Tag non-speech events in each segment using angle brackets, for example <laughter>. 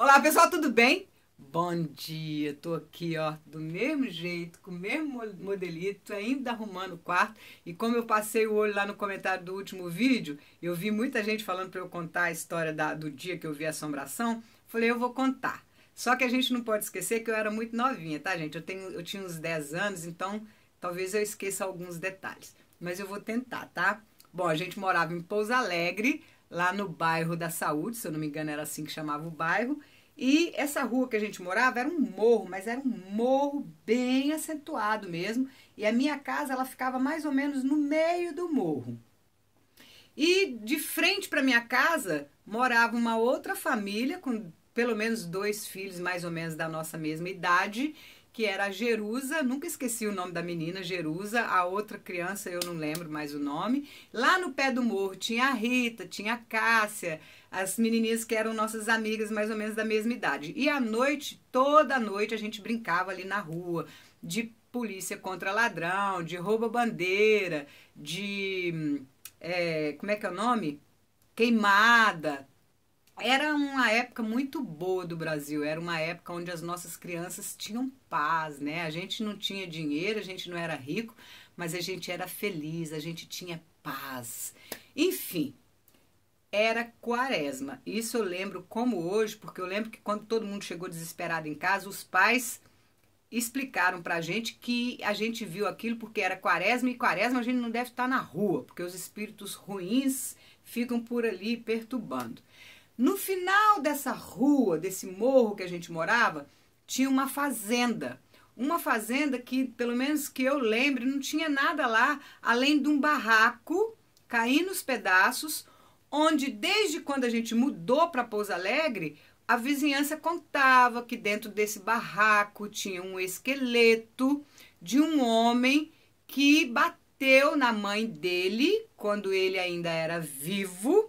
Olá pessoal, tudo bem? Bom dia, tô aqui ó, do mesmo jeito, com o mesmo modelito, ainda arrumando o quarto. E como eu passei o olho lá no comentário do último vídeo, eu vi muita gente falando para eu contar a história da, do dia que eu vi a assombração. Falei, eu vou contar. Só que a gente não pode esquecer que eu era muito novinha, tá gente? Eu, tenho, eu tinha uns 10 anos, então talvez eu esqueça alguns detalhes. Mas eu vou tentar, tá? Bom, a gente morava em Pouso Alegre, lá no bairro da Saúde, se eu não me engano era assim que chamava o bairro. E essa rua que a gente morava era um morro, mas era um morro bem acentuado mesmo. E a minha casa ela ficava mais ou menos no meio do morro. E de frente para minha casa morava uma outra família com pelo menos dois filhos mais ou menos da nossa mesma idade que era a Jerusa, nunca esqueci o nome da menina, Jerusa, a outra criança eu não lembro mais o nome. Lá no pé do morro tinha a Rita, tinha a Cássia, as menininhas que eram nossas amigas mais ou menos da mesma idade. E à noite, toda noite a gente brincava ali na rua, de polícia contra ladrão, de rouba bandeira, de hum, é, como é que é o nome? Queimada, era uma época muito boa do Brasil, era uma época onde as nossas crianças tinham paz, né? A gente não tinha dinheiro, a gente não era rico, mas a gente era feliz, a gente tinha paz. Enfim, era quaresma. Isso eu lembro como hoje, porque eu lembro que quando todo mundo chegou desesperado em casa, os pais explicaram pra gente que a gente viu aquilo porque era quaresma e quaresma a gente não deve estar tá na rua, porque os espíritos ruins ficam por ali perturbando. No final dessa rua, desse morro que a gente morava, tinha uma fazenda. Uma fazenda que, pelo menos que eu lembre, não tinha nada lá além de um barraco caindo nos pedaços, onde desde quando a gente mudou para Pouso Alegre, a vizinhança contava que dentro desse barraco tinha um esqueleto de um homem que bateu na mãe dele quando ele ainda era vivo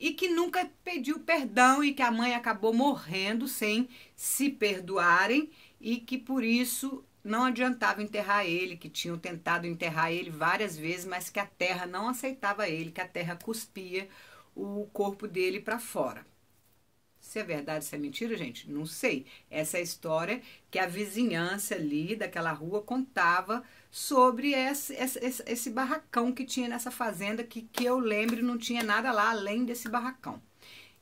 e que nunca pediu perdão e que a mãe acabou morrendo sem se perdoarem e que por isso não adiantava enterrar ele, que tinham tentado enterrar ele várias vezes, mas que a terra não aceitava ele, que a terra cuspia o corpo dele para fora. Se é verdade, se é mentira, gente, não sei. Essa é a história que a vizinhança ali daquela rua contava sobre esse, esse, esse, barracão que tinha nessa fazenda, que, que eu lembro não tinha nada lá além desse barracão.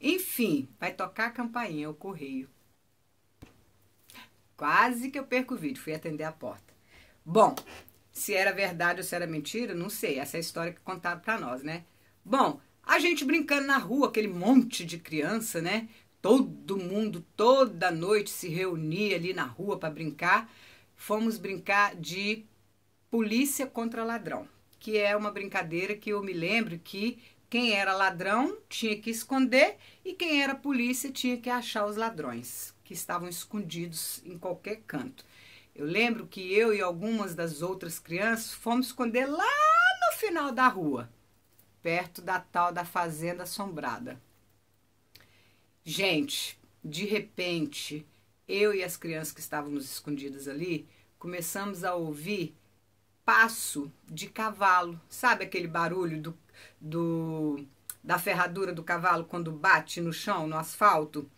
Enfim, vai tocar a campainha, o correio. Quase que eu perco o vídeo, fui atender a porta. Bom, se era verdade ou se era mentira, não sei. Essa é a história que contaram para nós, né? Bom, a gente brincando na rua, aquele monte de criança, né? Todo mundo, toda noite se reunia ali na rua para brincar. Fomos brincar de Polícia contra Ladrão, que é uma brincadeira que eu me lembro que quem era ladrão tinha que esconder e quem era polícia tinha que achar os ladrões que estavam escondidos em qualquer canto. Eu lembro que eu e algumas das outras crianças fomos esconder lá no final da rua, perto da tal da Fazenda Assombrada. Gente, de repente, eu e as crianças que estávamos escondidas ali começamos a ouvir passo de cavalo. Sabe aquele barulho do, do, da ferradura do cavalo quando bate no chão, no asfalto?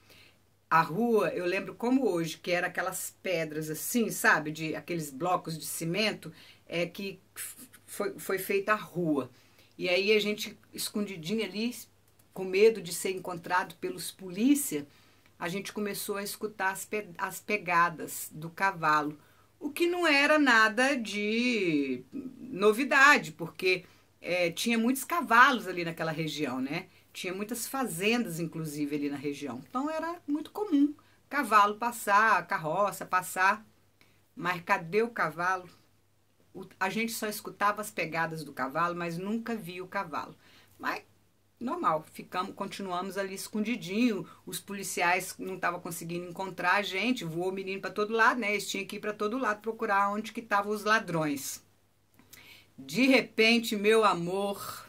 A rua, eu lembro como hoje, que era aquelas pedras assim, sabe? De aqueles blocos de cimento, é que foi, foi feita a rua. E aí a gente, escondidinha ali, com medo de ser encontrado pelos polícia, a gente começou a escutar as, pe as pegadas do cavalo o que não era nada de novidade, porque é, tinha muitos cavalos ali naquela região, né? Tinha muitas fazendas, inclusive, ali na região. Então era muito comum cavalo passar, carroça passar. Mas cadê o cavalo? O, a gente só escutava as pegadas do cavalo, mas nunca via o cavalo. Mas Ficamos, continuamos ali escondidinho. Os policiais não estavam conseguindo encontrar a gente. Voou o menino para todo lado, né? Eles tinham que ir para todo lado procurar onde que estavam os ladrões. De repente, meu amor,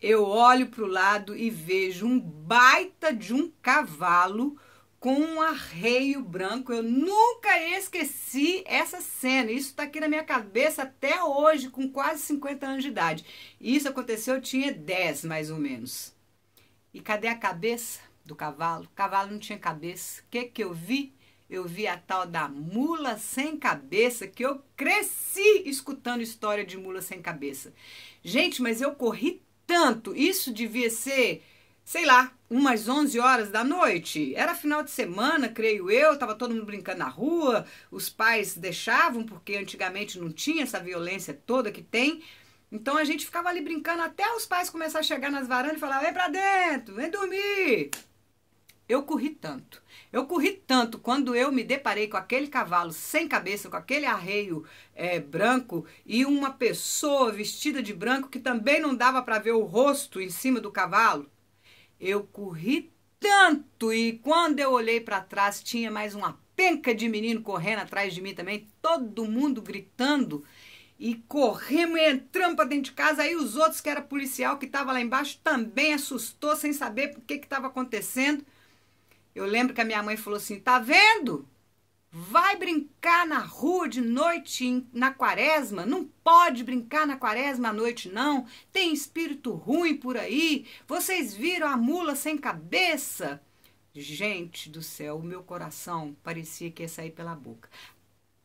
eu olho para o lado e vejo um baita de um cavalo com um arreio branco. Eu nunca esqueci essa cena. Isso está aqui na minha cabeça até hoje, com quase 50 anos de idade. Isso aconteceu, eu tinha 10 mais ou menos. E cadê a cabeça do cavalo? O cavalo não tinha cabeça. O que, que eu vi? Eu vi a tal da mula sem cabeça, que eu cresci escutando história de mula sem cabeça. Gente, mas eu corri tanto. Isso devia ser sei lá, umas 11 horas da noite. Era final de semana, creio eu, estava todo mundo brincando na rua, os pais deixavam, porque antigamente não tinha essa violência toda que tem. Então a gente ficava ali brincando até os pais começar a chegar nas varandas e falar: vem pra dentro, vem dormir. Eu corri tanto. Eu corri tanto quando eu me deparei com aquele cavalo sem cabeça, com aquele arreio é, branco e uma pessoa vestida de branco que também não dava para ver o rosto em cima do cavalo. Eu corri tanto e quando eu olhei para trás tinha mais uma penca de menino correndo atrás de mim também, todo mundo gritando. E corremos e entramos para dentro de casa. Aí os outros, que era policial que estava lá embaixo, também assustou sem saber o que estava acontecendo. Eu lembro que a minha mãe falou assim: tá vendo? Vai brincar na rua de noite na quaresma? Não pode brincar na quaresma à noite, não. Tem espírito ruim por aí. Vocês viram a mula sem cabeça? Gente do céu, o meu coração parecia que ia sair pela boca.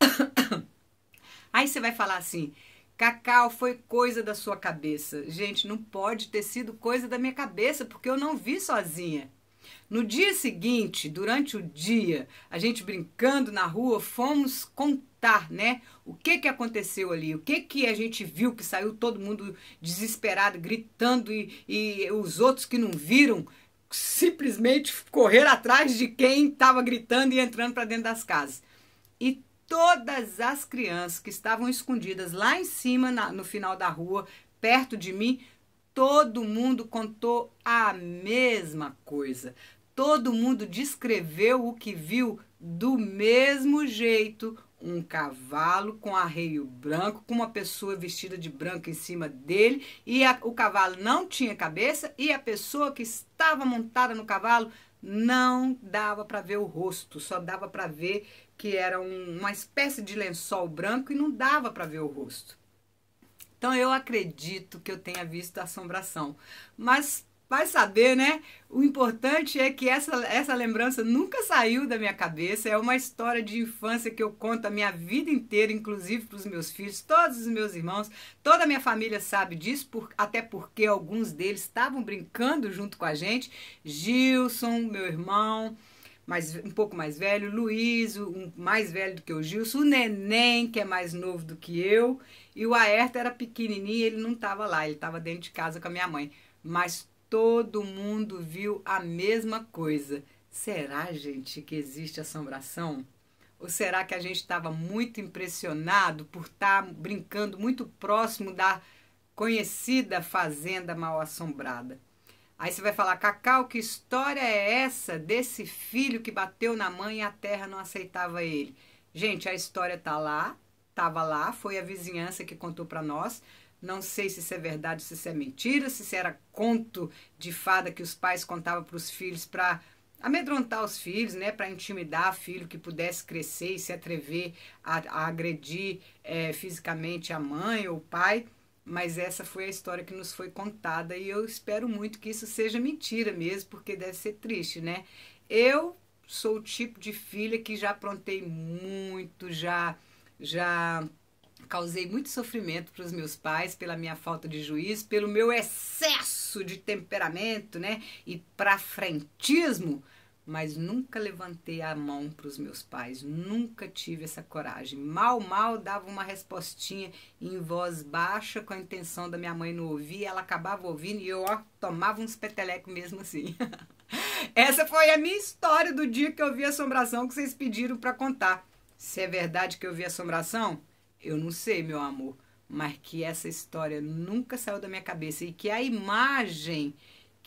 <coughs> Aí você vai falar assim: Cacau, foi coisa da sua cabeça. Gente, não pode ter sido coisa da minha cabeça, porque eu não vi sozinha. No dia seguinte, durante o dia, a gente brincando na rua, fomos contar, né? O que que aconteceu ali? O que que a gente viu que saiu todo mundo desesperado, gritando e, e os outros que não viram simplesmente correr atrás de quem estava gritando e entrando para dentro das casas. E todas as crianças que estavam escondidas lá em cima na, no final da rua, perto de mim, todo mundo contou a mesma coisa. Todo mundo descreveu o que viu do mesmo jeito, um cavalo com arreio branco, com uma pessoa vestida de branco em cima dele, e a, o cavalo não tinha cabeça e a pessoa que estava montada no cavalo não dava para ver o rosto, só dava para ver que era um, uma espécie de lençol branco e não dava para ver o rosto. Então eu acredito que eu tenha visto assombração. Mas vai saber, né? O importante é que essa, essa lembrança nunca saiu da minha cabeça. É uma história de infância que eu conto a minha vida inteira, inclusive para os meus filhos, todos os meus irmãos. Toda a minha família sabe disso, por, até porque alguns deles estavam brincando junto com a gente. Gilson, meu irmão mais, um pouco mais velho, Luiz, um mais velho do que o Gilson, o Neném, que é mais novo do que eu, e o Aerta era pequenininho, ele não estava lá, ele estava dentro de casa com a minha mãe. Mas todo mundo viu a mesma coisa. Será, gente, que existe assombração? Ou será que a gente estava muito impressionado por estar tá brincando muito próximo da conhecida fazenda mal assombrada? Aí você vai falar, Cacau, que história é essa desse filho que bateu na mãe e a terra não aceitava ele? Gente, a história tá lá, tava lá, foi a vizinhança que contou para nós. Não sei se isso é verdade, se isso é mentira, se isso era conto de fada que os pais contavam para os filhos para amedrontar os filhos, né, para intimidar filho que pudesse crescer e se atrever a, a agredir é, fisicamente a mãe ou o pai. Mas essa foi a história que nos foi contada e eu espero muito que isso seja mentira mesmo, porque deve ser triste, né? Eu sou o tipo de filha que já aprontei muito, já já causei muito sofrimento para os meus pais pela minha falta de juízo, pelo meu excesso de temperamento, né? E para frentismo mas nunca levantei a mão para os meus pais, nunca tive essa coragem. Mal, mal dava uma respostinha em voz baixa com a intenção da minha mãe não ouvir, ela acabava ouvindo e eu ó, tomava uns petelecos mesmo assim. <laughs> essa foi a minha história do dia que eu vi a assombração que vocês pediram para contar. Se é verdade que eu vi a assombração, eu não sei, meu amor, mas que essa história nunca saiu da minha cabeça e que a imagem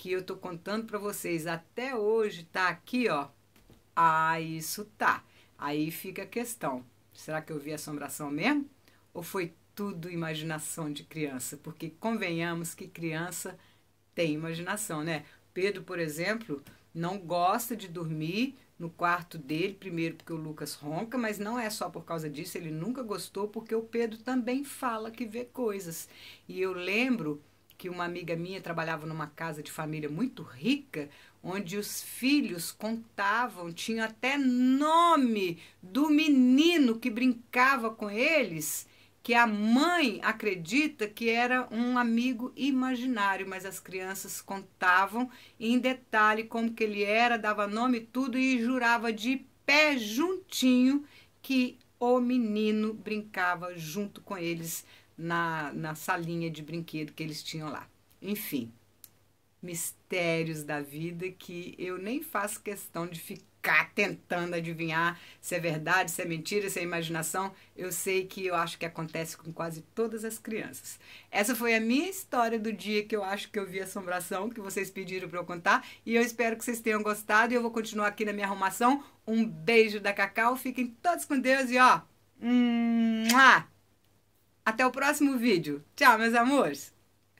que eu tô contando para vocês até hoje tá aqui, ó. Ah, isso tá. Aí fica a questão. Será que eu vi assombração mesmo? Ou foi tudo imaginação de criança? Porque convenhamos que criança tem imaginação, né? Pedro, por exemplo, não gosta de dormir no quarto dele, primeiro porque o Lucas ronca, mas não é só por causa disso, ele nunca gostou, porque o Pedro também fala que vê coisas. E eu lembro que uma amiga minha trabalhava numa casa de família muito rica, onde os filhos contavam, tinham até nome do menino que brincava com eles, que a mãe acredita que era um amigo imaginário, mas as crianças contavam em detalhe como que ele era, dava nome e tudo e jurava de pé juntinho que o menino brincava junto com eles na, na salinha de brinquedo que eles tinham lá. Enfim, mistérios da vida que eu nem faço questão de ficar tentando adivinhar se é verdade, se é mentira, se é imaginação. Eu sei que eu acho que acontece com quase todas as crianças. Essa foi a minha história do dia que eu acho que eu vi assombração, que vocês pediram para eu contar, e eu espero que vocês tenham gostado e eu vou continuar aqui na minha arrumação. Um beijo da Cacau, fiquem todos com Deus e ó, hum, mua! Até o próximo vídeo. Tchau, meus amores!